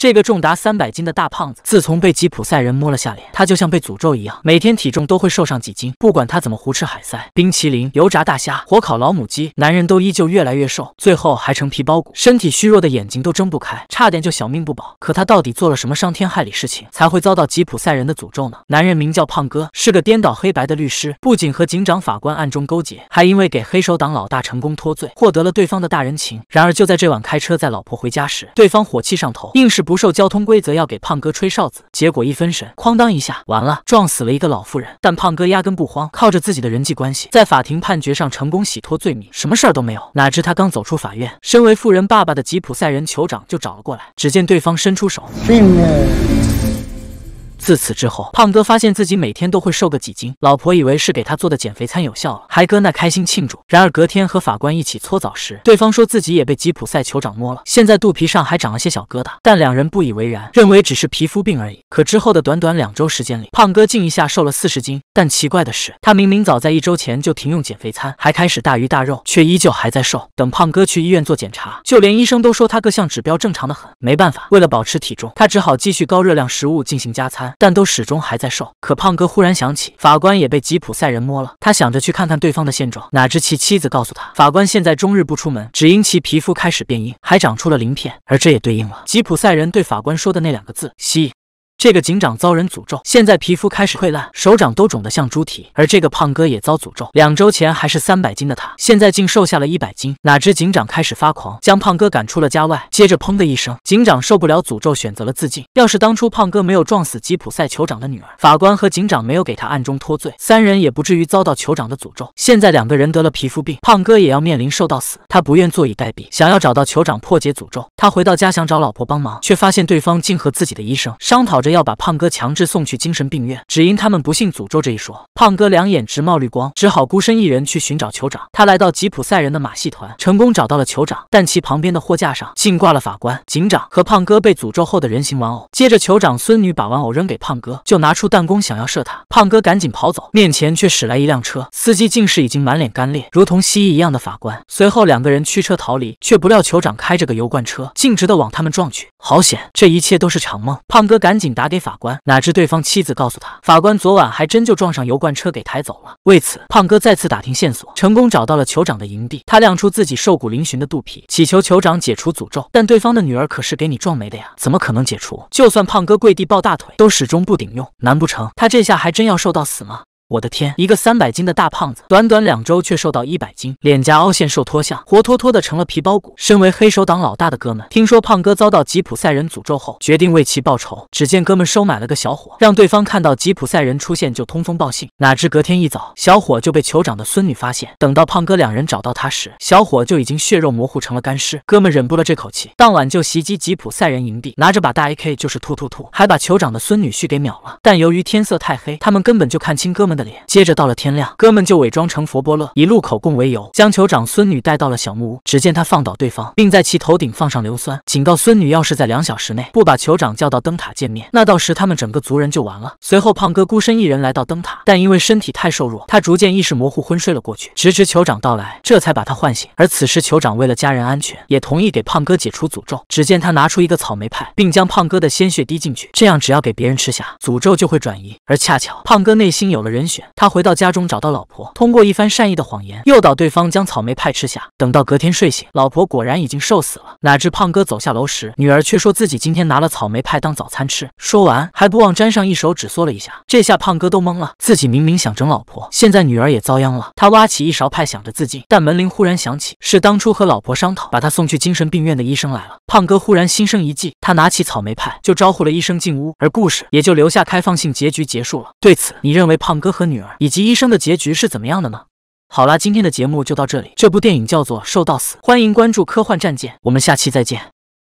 这个重达三百斤的大胖子，自从被吉普赛人摸了下脸，他就像被诅咒一样，每天体重都会瘦上几斤。不管他怎么胡吃海塞，冰淇淋、油炸大虾、火烤老母鸡，男人都依旧越来越瘦，最后还成皮包骨，身体虚弱的眼睛都睁不开，差点就小命不保。可他到底做了什么伤天害理事情，才会遭到吉普赛人的诅咒呢？男人名叫胖哥，是个颠倒黑白的律师，不仅和警长、法官暗中勾结，还因为给黑手党老大成功脱罪，获得了对方的大人情。然而就在这晚开车载老婆回家时，对方火气上头，硬是不。不受交通规则要给胖哥吹哨子，结果一分神，哐当一下，完了，撞死了一个老妇人。但胖哥压根不慌，靠着自己的人际关系，在法庭判决上成功洗脱罪名，什么事儿都没有。哪知他刚走出法院，身为富人爸爸的吉普赛人酋长就找了过来。只见对方伸出手。自此之后，胖哥发现自己每天都会瘦个几斤，老婆以为是给他做的减肥餐有效了，还搁那开心庆祝。然而隔天和法官一起搓澡时，对方说自己也被吉普赛酋长摸了，现在肚皮上还长了些小疙瘩，但两人不以为然，认为只是皮肤病而已。可之后的短短两周时间里，胖哥竟一下瘦了四十斤。但奇怪的是，他明明早在一周前就停用减肥餐，还开始大鱼大肉，却依旧还在瘦。等胖哥去医院做检查，就连医生都说他各项指标正常的很。没办法，为了保持体重，他只好继续高热量食物进行加餐。但都始终还在瘦。可胖哥忽然想起，法官也被吉普赛人摸了。他想着去看看对方的现状，哪知其妻子告诉他，法官现在终日不出门，只因其皮肤开始变硬，还长出了鳞片。而这也对应了吉普赛人对法官说的那两个字：蜥蜴。这个警长遭人诅咒，现在皮肤开始溃烂，手掌都肿得像猪蹄。而这个胖哥也遭诅咒，两周前还是三百斤的他，现在竟瘦下了一百斤。哪知警长开始发狂，将胖哥赶出了家外。接着砰的一声，警长受不了诅咒，选择了自尽。要是当初胖哥没有撞死吉普赛酋长的女儿，法官和警长没有给他暗中脱罪，三人也不至于遭到酋长的诅咒。现在两个人得了皮肤病，胖哥也要面临受到死。他不愿坐以待毙，想要找到酋长破解诅咒。他回到家想找老婆帮忙，却发现对方竟和自己的医生商讨着。要把胖哥强制送去精神病院，只因他们不信诅咒这一说。胖哥两眼直冒绿光，只好孤身一人去寻找酋长。他来到吉普赛人的马戏团，成功找到了酋长，但其旁边的货架上竟挂了法官、警长和胖哥被诅咒后的人形玩偶。接着，酋长孙女把玩偶扔给胖哥，就拿出弹弓想要射他。胖哥赶紧跑走，面前却驶来一辆车，司机竟是已经满脸干裂、如同蜥蜴一样的法官。随后，两个人驱车逃离，却不料酋长开着个油罐车，径直的往他们撞去。好险，这一切都是场梦。胖哥赶紧打给法官，哪知对方妻子告诉他，法官昨晚还真就撞上油罐车给抬走了。为此，胖哥再次打听线索，成功找到了酋长的营地。他亮出自己瘦骨嶙峋的肚皮，祈求酋长解除诅咒。但对方的女儿可是给你撞没的呀，怎么可能解除？就算胖哥跪地抱大腿，都始终不顶用。难不成他这下还真要瘦到死吗？我的天，一个三百斤的大胖子，短短两周却瘦到一百斤，脸颊凹陷，瘦脱相，活脱脱的成了皮包骨。身为黑手党老大的哥们，听说胖哥遭到吉普赛人诅咒后，决定为其报仇。只见哥们收买了个小伙，让对方看到吉普赛人出现就通风报信。哪知隔天一早，小伙就被酋长的孙女发现。等到胖哥两人找到他时，小伙就已经血肉模糊成了干尸。哥们忍不了这口气，当晚就袭击吉普赛人营地，拿着把大 AK 就是突突突，还把酋长的孙女婿给秒了。但由于天色太黑，他们根本就看清哥们。接着到了天亮，哥们就伪装成佛波勒，以录口供为由，将酋长孙女带到了小木屋。只见他放倒对方，并在其头顶放上硫酸，警告孙女，要是在两小时内不把酋长叫到灯塔见面，那到时他们整个族人就完了。随后，胖哥孤身一人来到灯塔，但因为身体太瘦弱，他逐渐意识模糊，昏睡了过去，直至酋长到来，这才把他唤醒。而此时，酋长为了家人安全，也同意给胖哥解除诅咒。只见他拿出一个草莓派，并将胖哥的鲜血滴进去，这样只要给别人吃下，诅咒就会转移。而恰巧，胖哥内心有了人。他回到家中找到老婆，通过一番善意的谎言诱导对方将草莓派吃下。等到隔天睡醒，老婆果然已经瘦死了。哪知胖哥走下楼时，女儿却说自己今天拿了草莓派当早餐吃，说完还不忘沾上一手指缩了一下。这下胖哥都懵了，自己明明想整老婆，现在女儿也遭殃了。他挖起一勺派想着自尽，但门铃忽然响起，是当初和老婆商讨把他送去精神病院的医生来了。胖哥忽然心生一计，他拿起草莓派就招呼了医生进屋，而故事也就留下开放性结局结束了。对此，你认为胖哥？和女儿以及医生的结局是怎么样的呢？好啦，今天的节目就到这里。这部电影叫做《瘦到死》，欢迎关注科幻战舰，我们下期再见。